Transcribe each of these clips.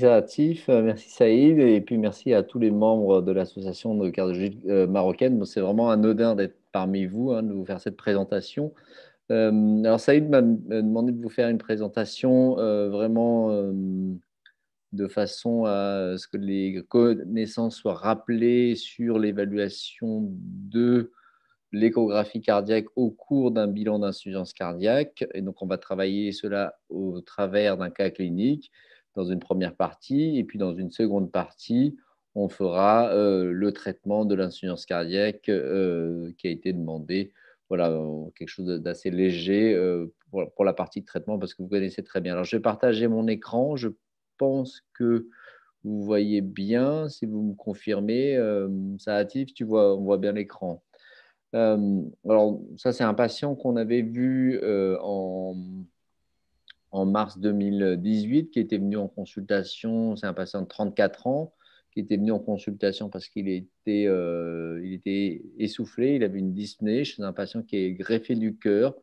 merci euh, merci Saïd, et puis merci à tous les membres de l'association de cardiologie euh, marocaine. C'est vraiment anodin d'être parmi vous, hein, de vous faire cette présentation. Euh, alors Saïd m'a demandé de vous faire une présentation vraiment de façon à ce que les connaissances soient rappelées sur l'évaluation de l'échographie cardiaque au cours d'un bilan d'insuffisance cardiaque. Et donc on va travailler cela au travers d'un cas clinique dans une première partie. Et puis dans une seconde partie, on fera euh, le traitement de l'insuffisance cardiaque euh, qui a été demandé. Voilà, euh, quelque chose d'assez léger pour, la partie de traitement parce que vous connaissez très bien. Alors, je vais partager mon écran. Je pense que vous voyez bien. Si vous me confirmez, ça active, tu vois, on voit bien l'écran. alors, ça, c'est un patient qu'on avait vu en en mars 2018, qui était venu en consultation, c'est un patient de 34 ans, qui était venu en consultation parce qu'il était, euh, il était essoufflé, il avait une dyspnée chez un patient qui est greffé du cœur.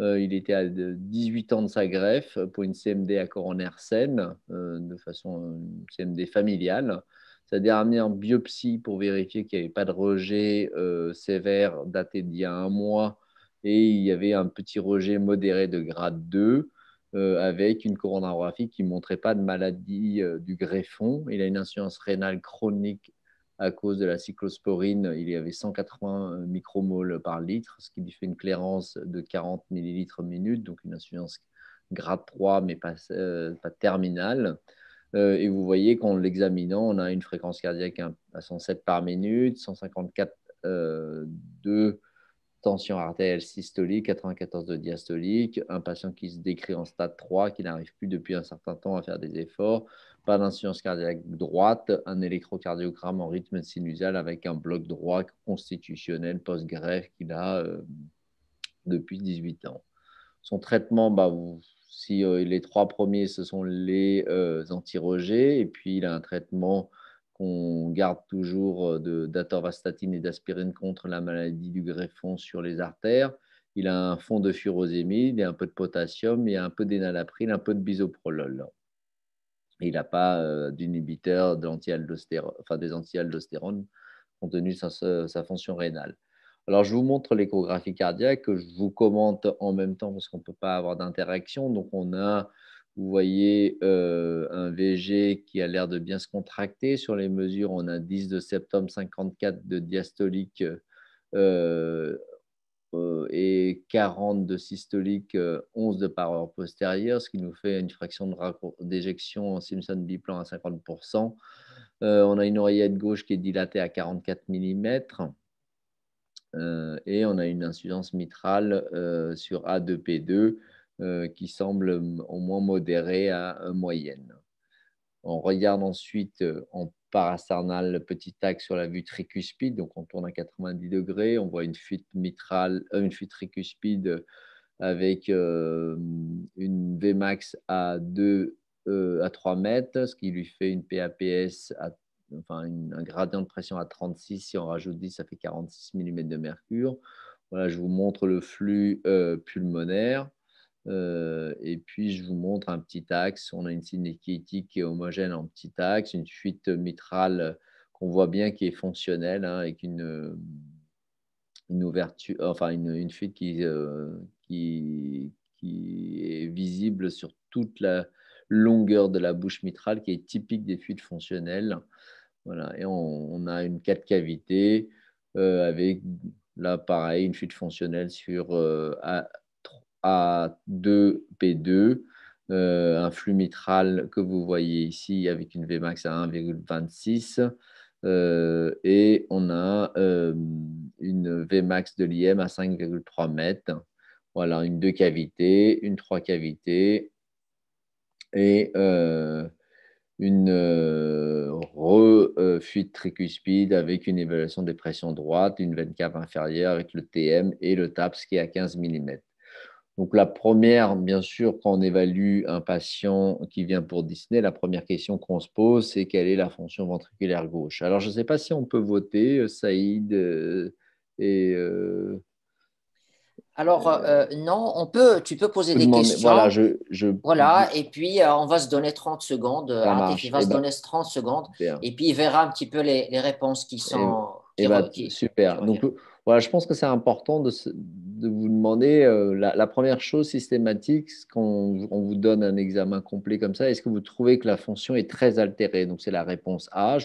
Euh, il était à 18 ans de sa greffe pour une CMD à coronaire saine, euh, de façon CMD familiale. Sa dernière biopsie pour vérifier qu'il n'y avait pas de rejet sévère datait d'il y a un mois et il y avait un petit rejet modéré de grade 2. Euh, avec une coronarographie qui ne montrait pas de maladie euh, du greffon. Il a une insuffisance rénale chronique à cause de la cyclosporine. Il y avait 180 euh, micromoles par litre, ce qui lui fait une clairance de 40 millilitres minute, donc une insuffisance grade 3, mais pas, pas terminale. et vous voyez qu'en l'examinant, on a une fréquence cardiaque hein, à 107 par minute, 154 2 tension artérielle systolique, 94 de diastolique, un patient qui se décrit en stade 3, qui n'arrive plus depuis un certain temps à faire des efforts, pas d'insuffisance cardiaque droite, un électrocardiogramme en rythme sinusal avec un bloc droit constitutionnel post-greffe qu'il a euh, depuis 18 ans. Son traitement, bah, euh, les trois premiers, ce sont les euh, antirogés, et puis il a un traitement on garde toujours euh, de d'atorvastatine et d'aspirine contre la maladie du greffon sur les artères. Il a un fond de furosémide, il a un peu de potassium, il a un peu d'énalapril, un peu de bisoprolol. Il n'a pas euh, d'inhibiteur enfin, des anti-aldostérones compte tenu de sa, fonction rénale. Alors, je vous montre l'échographie cardiaque je vous commente en même temps parce qu'on ne peut pas avoir d'interaction. Donc, on a vous voyez euh, un VG qui a l'air de bien se contracter. Sur les mesures, on a 10 de septembre, 54 de diastolique euh, euh, et 40 de systolique, 11 de par postérieure, ce qui nous fait une fraction d'éjection en Simpson biplan à 50%. on a une oreillette gauche qui est dilatée à 44 mm. et on a une insuffisance mitrale sur A2P2 euh, qui semble au moins modéré à moyenne. On regarde ensuite euh, en parasarnal le petit axe sur la vue tricuspide, donc on tourne à 90 degrés, on voit une fuite mitrale, euh, une fuite tricuspide avec une Vmax à 2 à 3 mètres, ce qui lui fait une PAPS, enfin un gradient de pression à 36. Si on rajoute 10, ça fait 46 mm de mercure. Voilà, je vous montre le flux pulmonaire et puis, je vous montre un petit axe. On a une cinétique qui est homogène en petit axe, une fuite mitrale qu'on voit bien qui est fonctionnelle, hein, avec une, une, ouverture, enfin une, fuite qui, qui, qui, est visible sur toute la longueur de la bouche mitrale, qui est typique des fuites fonctionnelles. Voilà. Et on, a une quatre cavités avec, là, pareil, une fuite fonctionnelle sur à 2 p 2 euh, un flux mitral que vous voyez ici avec une Vmax à 1,26. Euh, et on a euh, une Vmax de l'IM à 5,3 mètres. Voilà, une deux cavités, une trois cavités et une refuite tricuspide avec une évaluation des pressions droites, une veine cave inférieure avec le TM et le TAPS qui est à 15 mm. Donc la première, bien sûr, quand on évalue un patient qui vient pour Disney, la première question qu'on se pose, c'est quelle est la fonction ventriculaire gauche. Alors je ne sais pas si on peut voter, euh, Saïd euh, et... Euh, alors non, on peut, tu peux poser des questions. Voilà, je, et puis on va se donner 30 secondes. il va eh se ben, donner 30 secondes, et puis il verra un petit peu les, réponses qui eh sont. Eh ben, super. Donc voilà, je pense que c'est important de, de vous demander euh, la, première chose systématique, quand on, vous donne un examen complet comme ça, est-ce que vous trouvez que la fonction est très altérée Donc c'est la réponse A.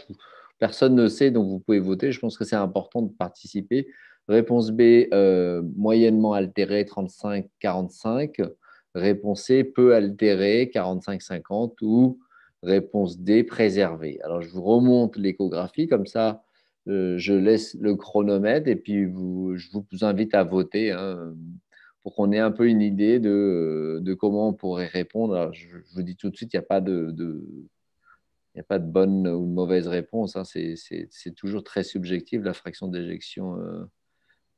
personne ne sait, donc vous pouvez voter. Je pense que c'est important de participer. Réponse B, euh, moyennement altérée, 35-45. Réponse C, peu altérée, 45-50. Ou réponse D, préservée. Alors je vous remonte l'échographie, comme ça euh, je laisse le chronomètre et puis je vous invite à voter hein, pour qu'on ait un peu une idée de, comment on pourrait répondre. je, vous dis tout de suite, il n'y a pas de, a pas de bonne ou de mauvaise réponse. Hein. C'est toujours très subjectif, la fraction d'éjection euh,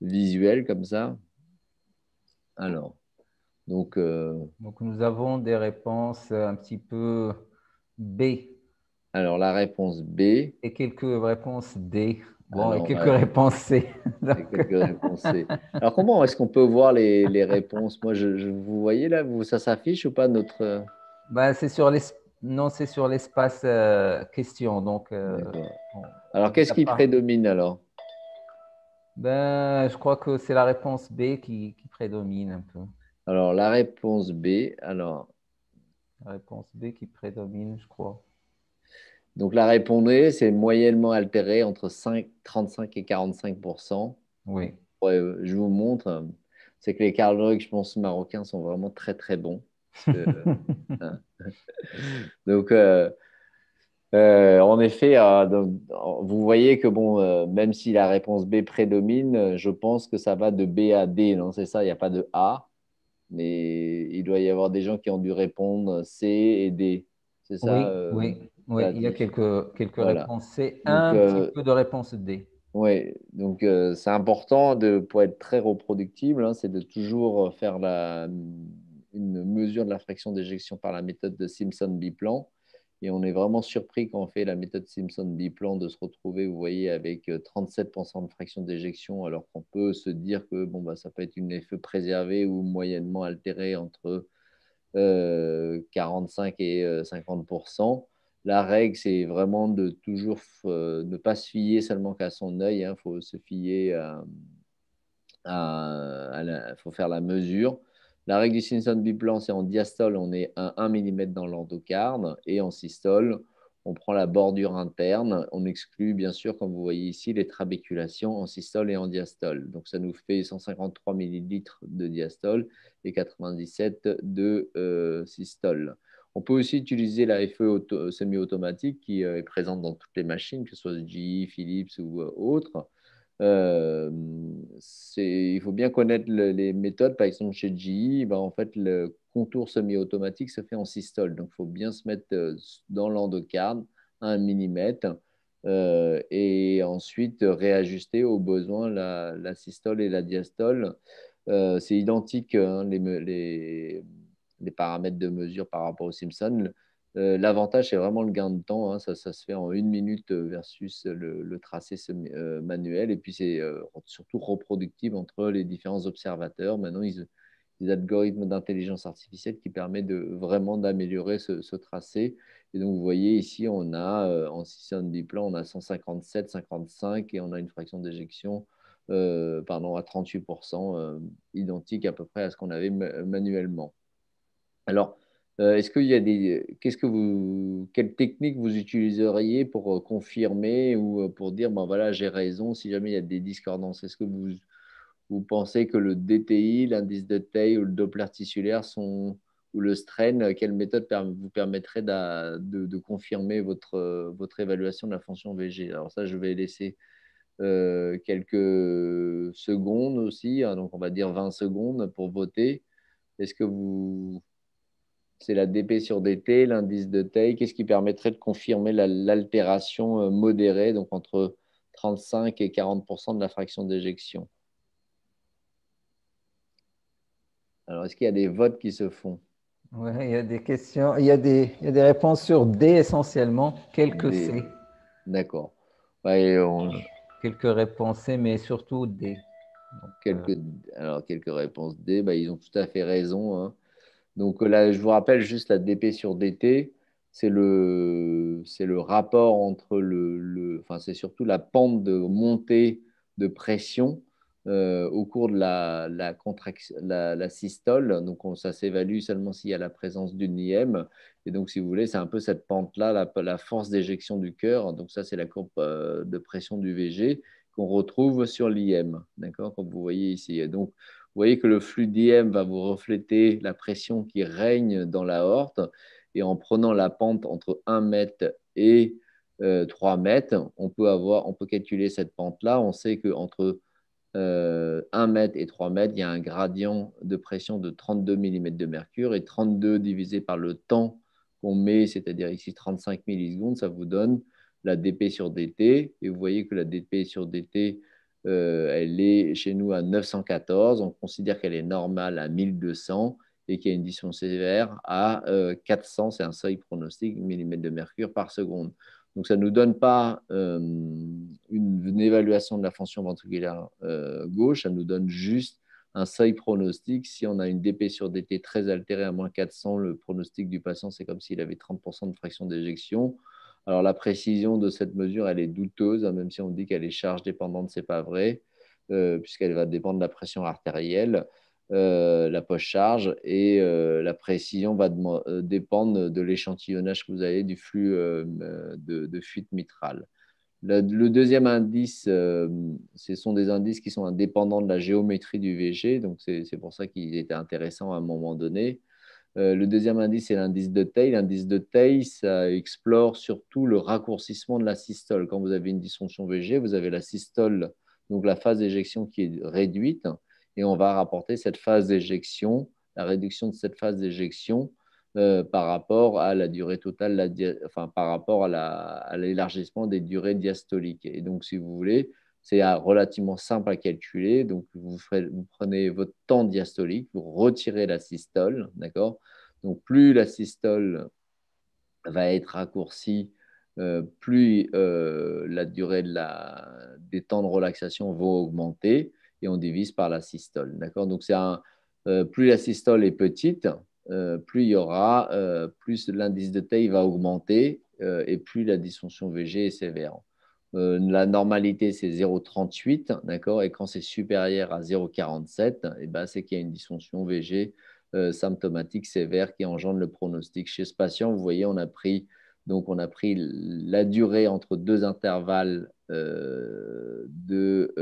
visuelle comme ça. Alors, donc. Euh, donc, nous avons des réponses un petit peu B. Alors, la réponse B. Et quelques réponses D. Bon, et quelques réponses C. quelques réponses C. Alors, comment est-ce qu'on peut voir les, réponses Moi, je, vous voyez là, vous, ça s'affiche ou pas notre. Euh? Bah, c'est sur Non, c'est sur l'espace euh, question. Donc, euh, Alors, qu'est-ce qui prédomine alors ben, Je crois que c'est la réponse B qui, qui, prédomine un peu. Alors, la réponse B, alors. La réponse B qui prédomine, je crois. Donc la répondée, c'est moyennement altérée entre 35 et 45 Oui. je vous montre, c'est que les cardiologues, je pense, marocains sont vraiment très très bons. Hein. donc, euh, euh, en effet, euh, vous voyez que bon, même si la réponse B prédomine, je pense que ça va de B à D, non C'est ça, il n'y a pas de A, mais il doit y avoir des gens qui ont dû répondre C et D. C'est ça oui. Oui, il y a quelques, quelques réponses C, un euh, petit peu de réponse D. Oui, donc euh, c'est important de, pour être très reproductible, hein, c'est de toujours euh, faire une mesure de la fraction d'éjection par la méthode de Simpson biplan. Et on est vraiment surpris quand on fait la méthode Simpson biplan de se retrouver, vous voyez, avec 37% de fraction d'éjection, alors qu'on peut se dire que bah, ça peut être une effet préservée ou moyennement altérée entre 45 et 50% la règle, c'est vraiment de toujours euh, ne pas se fier seulement qu'à son œil. Il hein. faut se fier à, la, faut faire la mesure. La règle du Simpson biplan, c'est en diastole, on est à 1 mm dans l'endocarde et en systole, on prend la bordure interne. On exclut, bien sûr, comme vous voyez ici, les trabéculations en systole et en diastole. Donc, ça nous fait 153 ml de diastole et 97 de euh, systole. On peut aussi utiliser la FE semi-automatique qui euh, est présente dans toutes les machines, que ce soit GE, Philips ou euh, autres. Euh, il faut bien connaître les méthodes. Par exemple, chez GE, ben, en fait, le contour semi-automatique se fait en systole. Donc, il faut bien se mettre dans l'endocarde à 1 mm et ensuite réajuster au besoin la, systole et la diastole. c'est identique, hein, les, des paramètres de mesure par rapport aux Simpsons. Euh, l'avantage, c'est vraiment le gain de temps. Hein. Ça, se fait en une minute euh, versus le, tracé euh, manuel. Et puis, c'est surtout reproductible entre les différents observateurs. Maintenant, ils, des algorithmes d'intelligence artificielle qui permettent de vraiment d'améliorer ce, tracé. Et donc, vous voyez ici, on a en 610 plan on a 157, 55 et on a une fraction d'éjection pardon, à 38%, identique à peu près à ce qu'on avait manuellement. Alors, euh, est-ce qu'il y a des, qu'est-ce que vous, quelle technique vous utiliseriez pour euh, confirmer ou euh, pour dire, ben voilà, j'ai raison, si jamais il y a des discordances, est-ce que vous, vous pensez que le DTI, l'indice de taille ou le Doppler tissulaire sont, ou le strain, quelle méthode vous permettrait de, confirmer votre, votre évaluation de la fonction VG Alors ça, je vais laisser quelques secondes aussi, hein, donc on va dire 20 secondes pour voter. Est-ce que vous, c'est la DP sur DT, l'indice de taille. Qu'est-ce qui permettrait de confirmer l'altération euh, modérée, donc entre 35 et 40 de la fraction d'éjection Alors, est-ce qu'il y a des votes qui se font Oui, il y a des questions, il y a des, il y des réponses sur D essentiellement, quelques C. D'accord. Quelques réponses C, mais surtout D. quelques, euh, Alors, quelques réponses D, bah, ils ont tout à fait raison. Hein. Donc euh, là, je vous rappelle juste la DP sur DT, c'est le, le rapport entre le, le enfin c'est surtout la pente de montée de pression euh, au cours de la, la, la, la systole. Donc on, ça s'évalue seulement s'il y a la présence d'une IM. Et donc si vous voulez, c'est un peu cette pente-là, la, force d'éjection du cœur. Donc ça c'est la courbe euh, de pression du VG qu'on retrouve sur l'IM, d'accord, comme vous voyez ici. donc, vous voyez que le flux d'IM va vous refléter la pression qui règne dans l'aorte. Et en prenant la pente entre 1 mètre et 3 euh, mètres, on peut, avoir, on peut calculer cette pente-là. On sait qu'entre 1 euh, mètre et 3 mètres, il y a un gradient de pression de 32 mm de mercure. Et 32 divisé par le temps qu'on met, c'est-à-dire ici 35 millisecondes, ça vous donne la dp sur dt. Et vous voyez que la dp sur dt euh, elle est chez nous à 914, on considère qu'elle est normale à 1200 et qu'il y a une dysfonction sévère à 400, euh, c'est un seuil pronostic, millimètres de mercure par seconde. Donc ça ne nous donne pas euh, une, évaluation de la fonction ventriculaire gauche, ça nous donne juste un seuil pronostic. Si on a une DP sur DT très altérée à moins 400, le pronostic du patient, c'est comme s'il avait 30% de fraction d'éjection. Alors la précision de cette mesure, elle est douteuse, hein, même si on dit qu'elle est charge dépendante, ce n'est pas vrai, euh, puisqu'elle va dépendre de la pression artérielle, euh, la poche charge, et euh, la précision va dépendre de l'échantillonnage que vous avez du flux de, fuite mitrale. Le, deuxième indice, ce sont des indices qui sont indépendants de la géométrie du VG, donc c'est pour ça qu'ils étaient intéressants à un moment donné. Euh, le deuxième indice est l'indice de Tay. L'indice de Tay, ça explore surtout le raccourcissement de la systole. Quand vous avez une dysfonction VG, vous avez la systole, donc la phase d'éjection qui est réduite, et on va rapporter cette phase d'éjection, la réduction de cette phase d'éjection euh, par rapport à la durée totale, par rapport à l'élargissement des durées diastoliques. Et donc, si vous voulez, c'est ah, relativement simple à calculer. Donc, vous, prenez votre temps diastolique, vous retirez la systole, Donc, plus la systole va être raccourcie, euh, plus euh, la durée des temps de relaxation va augmenter et on divise par la systole, Donc, euh, plus la systole est petite, plus il y aura, plus l'indice de taille va augmenter et plus la dysfonction VG est sévère. Euh, la normalité, c'est 0,38, d'accord Et quand c'est supérieur à 0,47, eh ben, c'est qu'il y a une dysfonction VG euh, symptomatique sévère qui engendre le pronostic chez ce patient. Vous voyez, on a pris, donc on a pris la durée entre deux intervalles euh, de,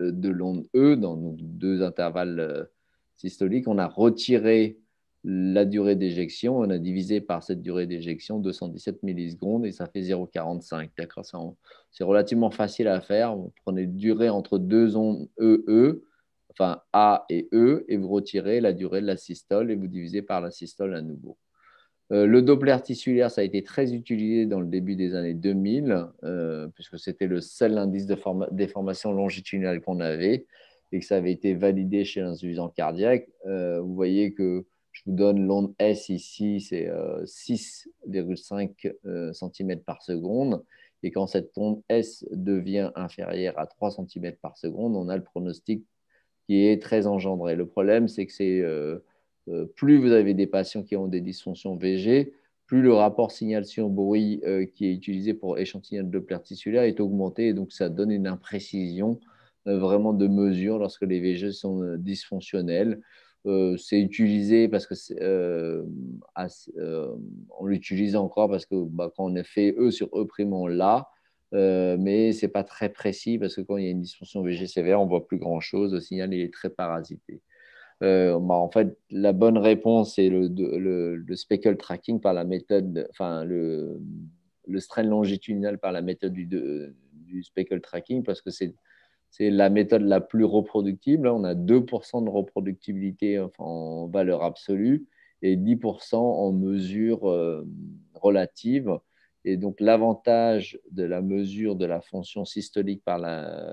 de l'onde E, dans deux intervalles systoliques. On a retiré la durée d'éjection, on a divisé par cette durée d'éjection 217 millisecondes et ça fait 0,45. C'est relativement facile à faire. Vous prenez une durée entre deux ondes EE, e, enfin A et E, et vous retirez la durée de la systole et vous divisez par la systole à nouveau. Euh, le Doppler tissulaire, ça a été très utilisé dans le début des années 2000, euh, puisque c'était le seul indice de déformation longitudinale qu'on avait et que ça avait été validé chez l'insuffisant cardiaque. Euh, vous voyez que je vous donne l'onde S ici, c'est 6,5 euh, cm euh, par seconde. Et quand cette onde S devient inférieure à 3 cm par seconde, on a le pronostic qui est très engendré. Le problème, c'est que euh, plus vous avez des patients qui ont des dysfonctions VG, plus le rapport signal-sur-bruit qui est utilisé pour échantillonner de Doppler tissulaire est augmenté. Et donc, ça donne une imprécision vraiment de mesure lorsque les VG sont dysfonctionnels. Euh, c'est utilisé parce que euh, euh, on l'utilise encore parce que bah, quand on a fait E sur E on l'a. Euh, mais c'est pas très précis parce que quand il y a une dysfonction VG sévère, on voit plus grand chose. Le signal il est très parasité. Bah, en fait, la bonne réponse c'est le, le, le, speckle tracking par la méthode, enfin le, le strain longitudinal par la méthode du, du speckle tracking parce que c'est c'est la méthode la plus reproductible. Hein. On a 2% de reproductibilité en valeur absolue et 10% en mesure euh, relative. Et donc, l'avantage de la mesure de la fonction systolique par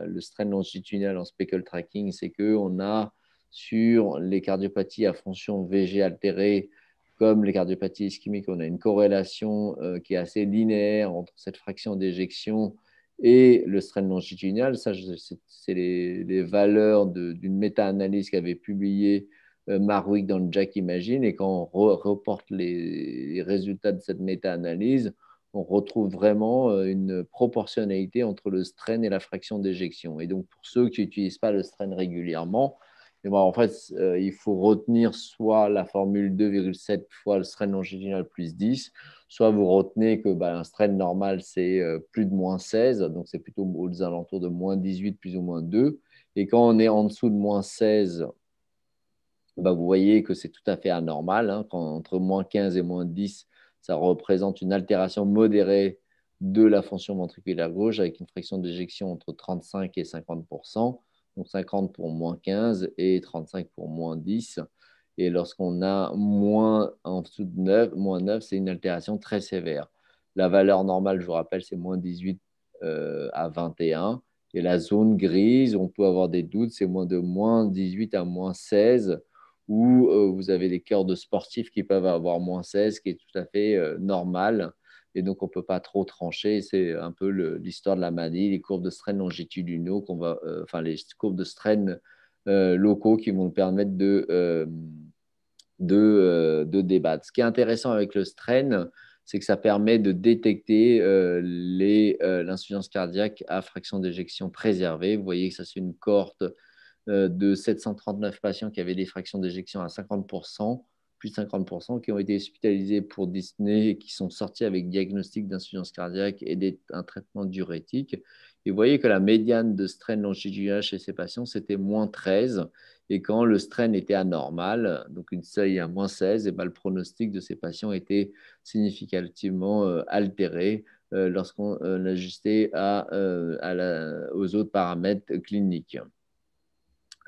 le strain longitudinal en speckle tracking, c'est qu'on a sur les cardiopathies à fonction VG altérée, comme les cardiopathies ischémiques, on a une corrélation euh, qui est assez linéaire entre cette fraction d'éjection et le strain longitudinal, ça, c'est les, valeurs d'une méta-analyse qu'avait publiée euh, Marwick dans le Jack Imagine. Et quand on reporte les, résultats de cette méta-analyse, on retrouve vraiment euh, une proportionnalité entre le strain et la fraction d'éjection. Et donc, pour ceux qui n'utilisent pas le strain régulièrement, eh ben, en fait, euh, il faut retenir soit la formule 2,7 fois le strain longitudinal plus 10, Soit vous retenez que bah, un strain normal, c'est euh, plus de moins 16, donc c'est plutôt aux alentours de moins 18, plus ou moins 2. Et quand on est en dessous de moins 16, bah, vous voyez que c'est tout à fait anormal. Hein. entre moins 15 et moins 10, ça représente une altération modérée de la fonction ventriculaire gauche avec une fraction d'éjection entre 35 et 50 donc 50 pour moins 15 et 35 pour moins 10. Et lorsqu'on a moins en dessous de 9, moins 9, c'est une altération très sévère. La valeur normale, je vous rappelle, c'est moins 18 euh, à 21. Et la zone grise, on peut avoir des doutes, c'est moins de moins 18 à moins 16, où euh, vous avez des cœurs de sportifs qui peuvent avoir moins 16, qui est tout à fait euh, normal. Et donc, on ne peut pas trop trancher. C'est un peu l'histoire de la maladie, les courbes de strain longitudinaux, qu'on enfin, les courbes de strain euh, locaux qui vont permettre de, euh, de, euh, de, débattre. Ce qui est intéressant avec le strain, c'est que ça permet de détecter l'insuffisance cardiaque à fraction d'éjection préservée. Vous voyez que ça, c'est une cohorte de 739 patients qui avaient des fractions d'éjection à 50%, plus de 50%, qui ont été hospitalisés pour dyspnée et qui sont sortis avec diagnostic d'insuffisance cardiaque et un traitement diurétique vous voyez que la médiane de strain longitudinal chez ces patients, c'était moins 13. Et quand le strain était anormal, donc une seuil à moins 16, et ben, le pronostic de ces patients était significativement euh, altéré euh, lorsqu'on euh, l'ajustait à, aux autres paramètres cliniques.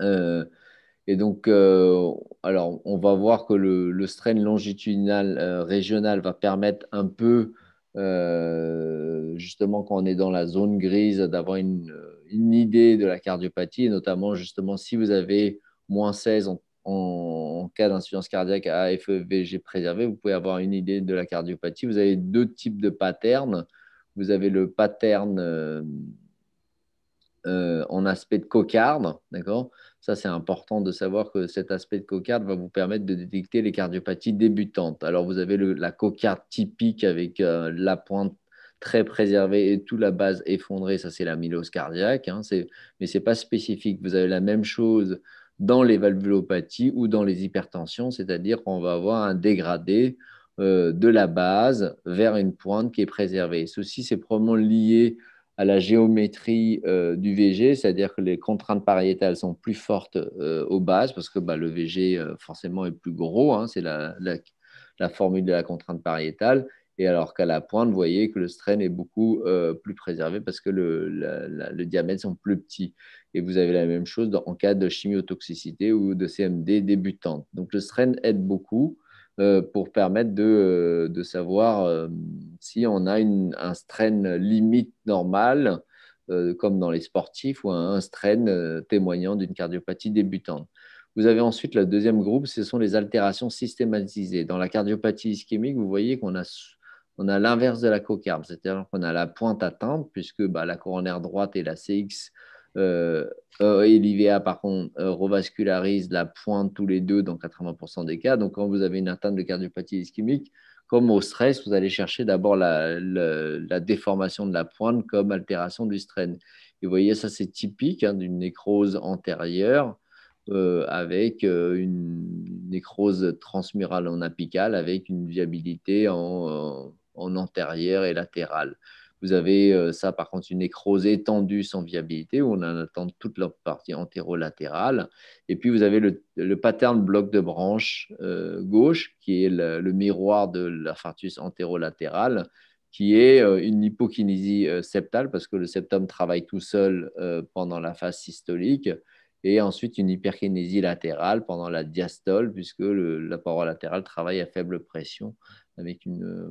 et donc, alors, on va voir que le, strain longitudinal régional va permettre un peu euh, justement quand on est dans la zone grise, d'avoir une, idée de la cardiopathie, et notamment justement si vous avez moins 16 en, cas d'insuffisance cardiaque à FEVG préservé, vous pouvez avoir une idée de la cardiopathie. Vous avez deux types de patterns. Vous avez le pattern euh, euh, en aspect de cocarde, d'accord ça, c'est important de savoir que cet aspect de cocarde va vous permettre de détecter les cardiopathies débutantes. Alors, vous avez la cocarde typique avec euh, la pointe très préservée et toute la base effondrée. Ça, c'est la mylose cardiaque. Hein, mais ce n'est pas spécifique. Vous avez la même chose dans les valvulopathies ou dans les hypertensions, c'est-à-dire qu'on va avoir un dégradé euh, de la base vers une pointe qui est préservée. Ceci, c'est probablement lié à la géométrie euh, du VG, c'est-à-dire que les contraintes pariétales sont plus fortes euh, aux bases, parce que bah, le VG euh, forcément est plus gros, hein, c'est la, formule de la contrainte pariétale, et alors qu'à la pointe, vous voyez que le strain est beaucoup plus préservé parce que le, diamètre sont plus petits. Et vous avez la même chose en cas de chimiotoxicité ou de CMD débutante. Donc le strain aide beaucoup euh, pour permettre de, euh, de savoir euh, si on a une, un strain limite normal, comme dans les sportifs, ou un, strain témoignant d'une cardiopathie débutante. Vous avez ensuite le deuxième groupe, ce sont les altérations systématisées. Dans la cardiopathie ischémique, vous voyez qu'on a, on a l'inverse de la cocarde, c'est-à-dire qu'on a la pointe atteinte, puisque bah, la coronaire droite et la CX euh, euh, et l'IVA, par contre, euh, revascularise la pointe tous les deux dans 80% des cas. Donc, quand vous avez une atteinte de cardiopathie ischémique, comme au stress, vous allez chercher d'abord la, déformation de la pointe comme altération du strain. Et vous voyez, ça c'est typique hein, d'une nécrose antérieure avec une nécrose transmurale en apicale avec une viabilité en antérieure et latérale. Vous avez euh, ça, par contre, une nécrose étendue sans viabilité où on en attend toute la partie antérolatérale. Et puis, vous avez le, le pattern bloc de branche euh, gauche qui est le, miroir de l'infarctus antérolatéral qui est euh, une hypokinésie septale parce que le septum travaille tout seul pendant la phase systolique et ensuite une hyperkinésie latérale pendant la diastole puisque le, la paroi latérale travaille à faible pression avec une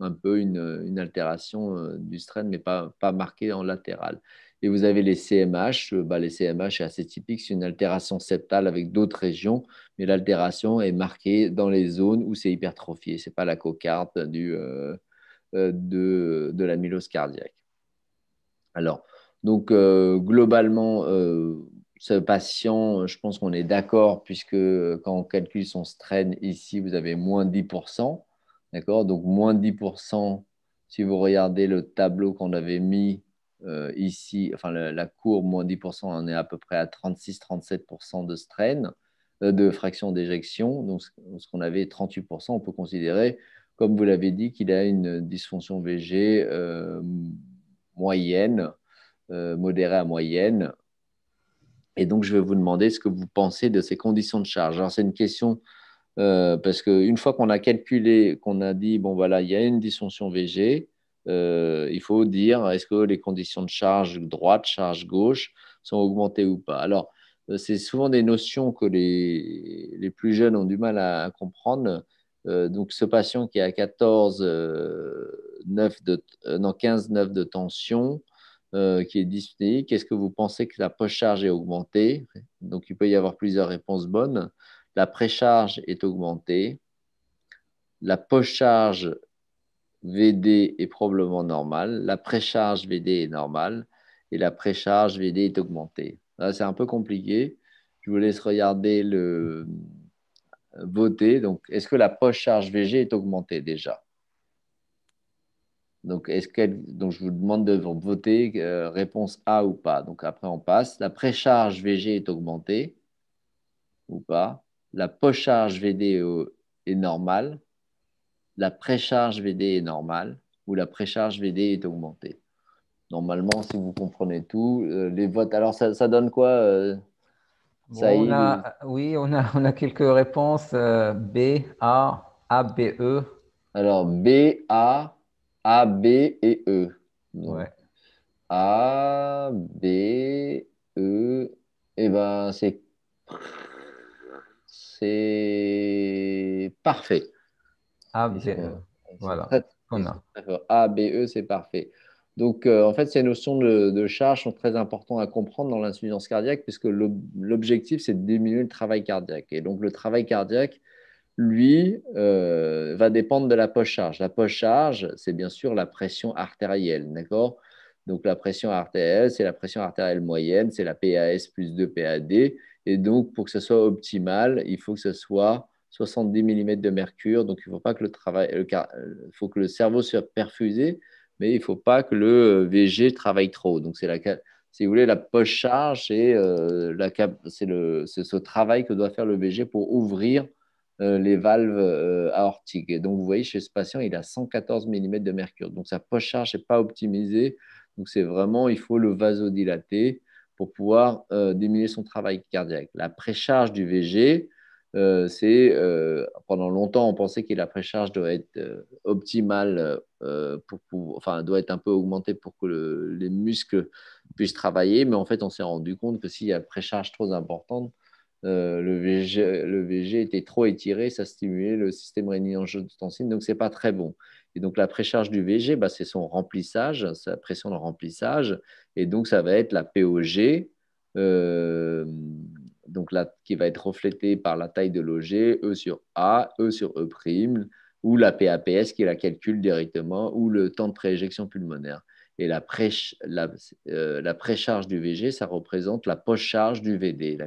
un peu une, altération euh, du strain, mais pas, marquée en latéral. Et vous avez les CMH. Euh, bah, les CMH est assez typique, c'est une altération septale avec d'autres régions, mais l'altération est marquée dans les zones où c'est hypertrophié. Ce n'est pas la cocarde du, euh, de, de l'amylose cardiaque. Alors, donc globalement, ce patient, je pense qu'on est d'accord, puisque quand on calcule son strain ici, vous avez moins 10%. Donc, moins 10%, si vous regardez le tableau qu'on avait mis euh, ici, enfin, la, courbe, moins 10%, on est à peu près à 36-37% de strain, euh, de fraction d'éjection. Donc, ce qu'on avait 38%, on peut considérer, comme vous l'avez dit, qu'il a une dysfonction VG euh, moyenne, modérée à moyenne. Et donc, je vais vous demander ce que vous pensez de ces conditions de charge. Alors, c'est une question euh, parce qu'une fois qu'on a calculé, qu'on a dit, bon, voilà, il y a une dysfonction VG, euh, il faut dire, est-ce que les conditions de charge droite, charge gauche sont augmentées ou pas Alors, euh, c'est souvent des notions que les, les, plus jeunes ont du mal à, comprendre. donc, ce patient qui a 14, 9 de, 15, 9 de tension, qui est dyspnéique, est-ce que vous pensez que la poche charge est augmentée Donc, il peut y avoir plusieurs réponses bonnes la précharge est augmentée, la postcharge VD est probablement normale, la précharge VD est normale et la précharge VD est augmentée. Là, c'est un peu compliqué. Je vous laisse regarder le euh, voter. Donc, est-ce que la postcharge VG est augmentée déjà donc, est-ce je vous demande de voter euh, réponse A ou pas. Donc, après, on passe. La précharge VG est augmentée ou pas la poche charge VD est normale, la précharge VD est normale ou la précharge VD est augmentée. Normalement, si vous comprenez tout, euh, les votes. Alors, ça, donne quoi euh, on a, Oui, on a, on a quelques réponses euh, B, A, A, B, E. Alors, B, A, A, B et E. A, B, E. Et eh ben, c'est c'est parfait. A, B, E. Voilà. E, c'est parfait. Donc, euh, en fait, ces notions de, charge sont très importantes à comprendre dans l'insuffisance cardiaque, puisque l'objectif, c'est de diminuer le travail cardiaque. Et donc, le travail cardiaque, lui, euh, va dépendre de la poche-charge. La poche-charge, c'est bien sûr la pression artérielle, d'accord Donc, la pression artérielle, c'est la pression artérielle moyenne, c'est la PAS plus 2 PAD, et donc, pour que ça soit optimal, il faut que ça soit 70 mm de mercure. Donc, il ne faut pas que le travail, euh, faut que le cerveau soit perfusé, mais il ne faut pas que le euh, VG travaille trop. Donc, c'est la, si vous voulez, la poche charge, c'est euh, ce travail que doit faire le VG pour ouvrir les valves aortiques. Et donc, vous voyez, chez ce patient, il a 114 mm de mercure. Donc, sa poche charge n'est pas optimisée. Donc, c'est vraiment, il faut le vasodilater pour pouvoir euh, diminuer son travail cardiaque. La précharge du VG, euh, c'est euh, pendant longtemps on pensait que la précharge doit être optimale pour, enfin doit être un peu augmentée pour que les muscles puissent travailler, mais en fait on s'est rendu compte que s'il y a une précharge trop importante, le, VG, était trop étiré, ça stimulait le système de angiotensine donc ce n'est pas très bon. Et donc la précharge du VG, bah, c'est son remplissage, sa pression de remplissage, et donc, ça va être la POG, euh, donc qui va être reflétée par la taille de l'OG, E sur A, E sur E', ou la PAPS qui la calcule directement, ou le temps de prééjection pulmonaire. Et la, pré la, euh, précharge du VG, ça représente la post-charge du VD.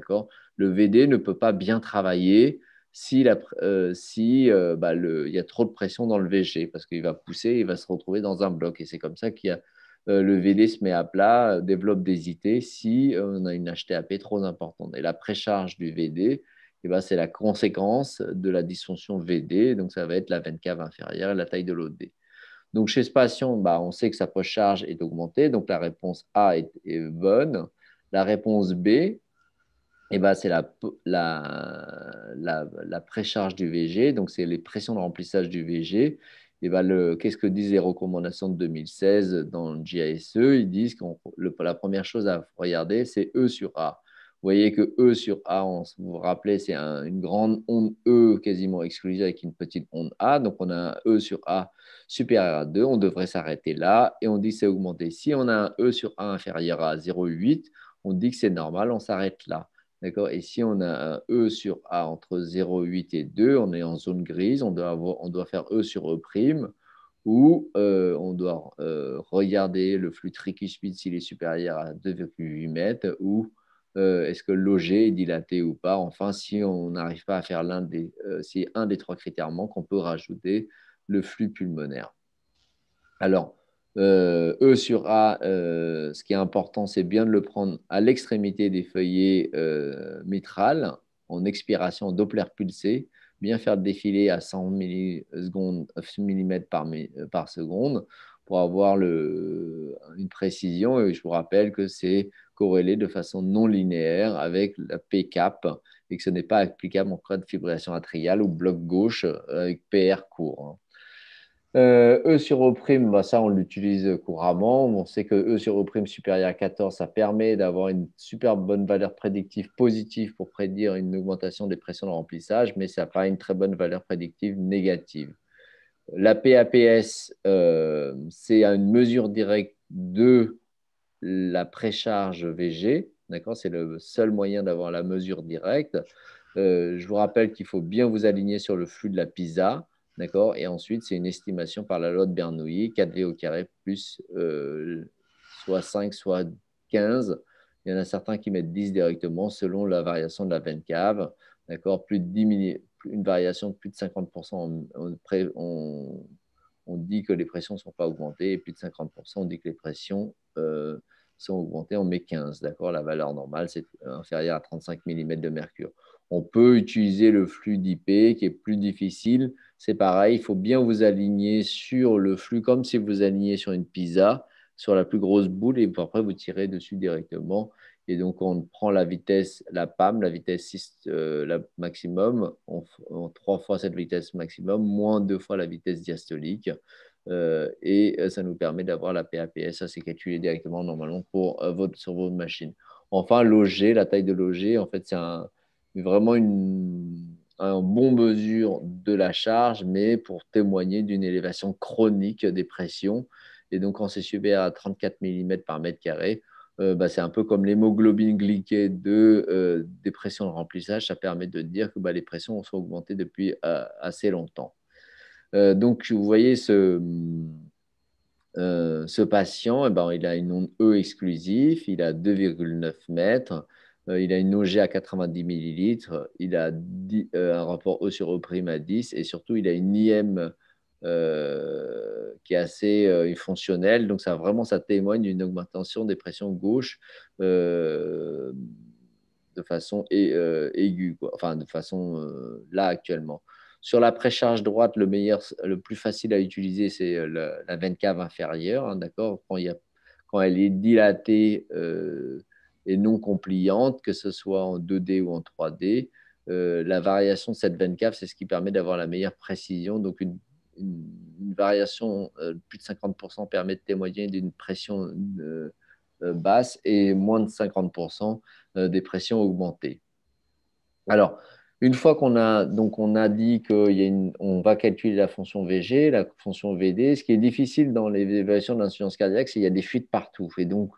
Le VD ne peut pas bien travailler si, euh, si bah, il y a trop de pression dans le VG, parce qu'il va pousser, il va se retrouver dans un bloc. Et c'est comme ça qu'il y a euh, le VD se met à plat, euh, développe des IT si euh, on a une HTAP trop importante. Et la précharge du VD, et eh ben, c'est la conséquence de la dysfonction VD, donc ça va être la veine cave inférieure et la taille de l'OD. Donc chez ce patient, bah, on sait que sa précharge est augmentée, donc la réponse A est, bonne. La réponse B, eh ben, c'est la, précharge du VG, donc c'est les pressions de remplissage du VG eh ben, qu'est-ce que disent les recommandations de 2016 dans le JASE Ils disent que la première chose à regarder, c'est E sur A. Vous voyez que E sur A, on, vous vous rappelez, c'est une grande onde E quasiment exclusive avec une petite onde A. Donc, on a un E sur A supérieur à 2. On devrait s'arrêter là et on dit que c'est augmenté. Si on a un E sur A inférieur à 0,8, on dit que c'est normal, on s'arrête là. D'accord Et si on a un E sur A entre 0,8 et 2, on est en zone grise, on doit, faire E sur E', ou euh, on doit euh, regarder le flux tricuspide s'il est supérieur à 2,8 mètres, ou euh, est-ce que l'ogé est dilaté ou pas. Enfin, si on n'arrive pas à faire l'un des, un des trois critères manque, on peut rajouter le flux pulmonaire. Alors, euh, e sur A, euh, ce qui est important, c'est bien de le prendre à l'extrémité des feuillets euh, mitrales, en expiration Doppler pulsé. bien faire défiler à 100 mm euh, par, seconde pour avoir une précision. Et je vous rappelle que c'est corrélé de façon non linéaire avec la PCAP et que ce n'est pas applicable en cas de fibrillation atriale ou bloc gauche avec PR court. Hein. Euh, e sur O', bah, ça, on l'utilise couramment. On sait que E sur O' supérieur à 14, ça permet d'avoir une super bonne valeur prédictive positive pour prédire une augmentation des pressions de remplissage, mais ça n'a pas une très bonne valeur prédictive négative. La PAPS, euh, c'est une mesure directe de la précharge VG. C'est le seul moyen d'avoir la mesure directe. Euh, je vous rappelle qu'il faut bien vous aligner sur le flux de la PISA. D'accord Et ensuite, c'est une estimation par la loi de Bernoulli, 4V au carré plus euh, soit 5, soit 15. Il y en a certains qui mettent 10 directement selon la variation de la veine cave. D'accord Plus une variation de plus de 50%, on, dit que les pressions ne sont pas augmentées, et plus de 50%, on dit que les pressions euh, sont augmentées, on met 15. D'accord La valeur normale, c'est inférieure à 35 mm de mercure. On peut utiliser le flux d'IP qui est plus difficile, c'est pareil, il faut bien vous aligner sur le flux comme si vous alignez sur une pizza, sur la plus grosse boule, et après vous tirez dessus directement. Et donc on prend la vitesse, la PAM, la vitesse euh, la maximum, en trois fois cette vitesse maximum, moins deux fois la vitesse diastolique. Euh, et euh, ça nous permet d'avoir la PAPS, ça c'est calculé directement normalement pour, votre, sur votre machine. Enfin, loger, la taille de loger, en fait, c'est vraiment une un bon mesure de la charge, mais pour témoigner d'une élévation chronique des pressions. Et donc, quand c'est super à 34 mm par mètre carré, euh, bah, c'est un peu comme l'hémoglobine glyquée de, euh, des pressions de remplissage. Ça permet de dire que bah, les pressions sont augmentées depuis euh, assez longtemps. Euh, donc, vous voyez, ce, ce patient, eh ben, il a une onde E exclusive, il a 2,9 mètres. Euh, il a une OG à 90 millilitres, il a euh, un rapport E sur E' à 10 et surtout il a une IM euh, qui est assez fonctionnelle. Donc ça vraiment ça témoigne d'une augmentation des pressions gauche de façon aiguë, enfin de façon là actuellement. Sur la précharge droite, le meilleur, le plus facile à utiliser, c'est la, veine cave inférieure, hein, d'accord. Quand, quand, elle est dilatée et non compliante, que ce soit en 2D ou en 3D. Euh, la variation de cette 724, c'est ce qui permet d'avoir la meilleure précision. Donc, une, variation euh, de plus de 50% permet de témoigner d'une pression euh, basse et moins de 50% des pressions augmentées. Alors, une fois qu'on a, donc on a dit qu'on va calculer la fonction VG, la fonction VD, ce qui est difficile dans l'évaluation de l'insuffisance cardiaque, c'est qu'il y a des fuites partout. Et donc,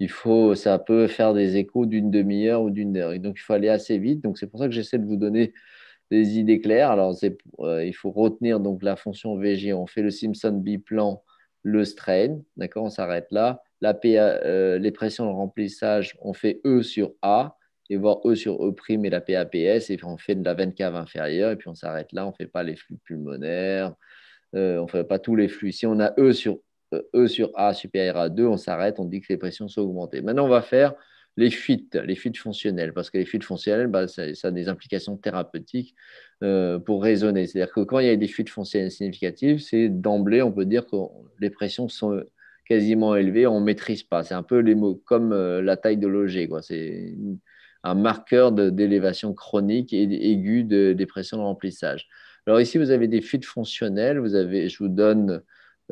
il faut, ça peut faire des échos d'une demi-heure ou d'une heure. donc, il faut aller assez vite. Donc, c'est pour ça que j'essaie de vous donner des idées claires. Alors, euh, il faut retenir donc la fonction VG. On fait le Simpson biplan, le strain. D'accord On s'arrête là. La PA, euh, les pressions de remplissage, on fait E sur A et voir E sur E' et la PAPS. Et on fait de la veine cave inférieure. Et puis, on s'arrête là. On ne fait pas les flux pulmonaires. Euh, on ne fait pas tous les flux. Si on a E sur euh, e sur A supérieur à 2, on s'arrête, on dit que les pressions sont augmentées. Maintenant, on va faire les fuites, les fuites fonctionnelles, parce que les fuites fonctionnelles, bah, ça, a des implications thérapeutiques euh, pour raisonner. C'est-à-dire que quand il y a des fuites fonctionnelles significatives, c'est d'emblée, on peut dire que les pressions sont quasiment élevées, on ne maîtrise pas. C'est un peu les mots comme euh, la taille de quoi. C'est un marqueur d'élévation chronique et aiguë des pressions de remplissage. Alors ici, vous avez des fuites fonctionnelles. Vous avez, je vous donne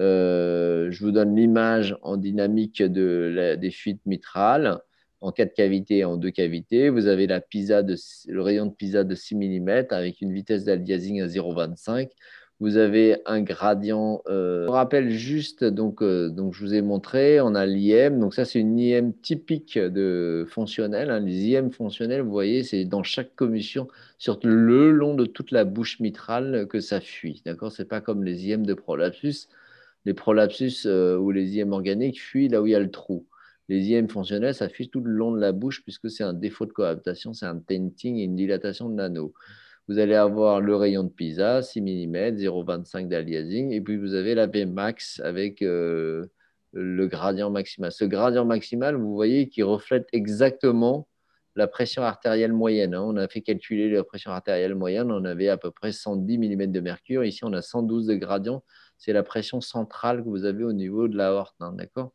euh, je vous donne l'image en dynamique de des fuites mitrales en quatre cavités et en deux cavités. Vous avez la le rayon de PISA de 6 mm avec une vitesse d'aliasing à 0,25. Vous avez un gradient. Euh, vous rappelle juste, donc, euh, donc je vous ai montré, on a l'IM. Donc ça, c'est une IM typique de fonctionnel. Hein. Les IM fonctionnels, vous voyez, c'est dans chaque commission, sur le long de toute la bouche mitrale que ça fuit. D'accord C'est pas comme les IM de prolapsus les prolapsus ou euh, les IM organiques fuient là où il y a le trou. Les IM fonctionnels, ça fuit tout le long de la bouche puisque c'est un défaut de cohabitation, c'est un tenting et une dilatation de l'anneau. Vous allez avoir le rayon de Pisa, 6 mm, 0,25 d'aliasing, et puis vous avez la Max avec euh, le gradient maximal. Ce gradient maximal, vous voyez qui reflète exactement la pression artérielle moyenne. Hein. On a fait calculer la pression artérielle moyenne, on avait à peu près 110 mm de mercure. Ici, on a 112 de gradient, c'est la pression centrale que vous avez au niveau de l'aorte. Hein, D'accord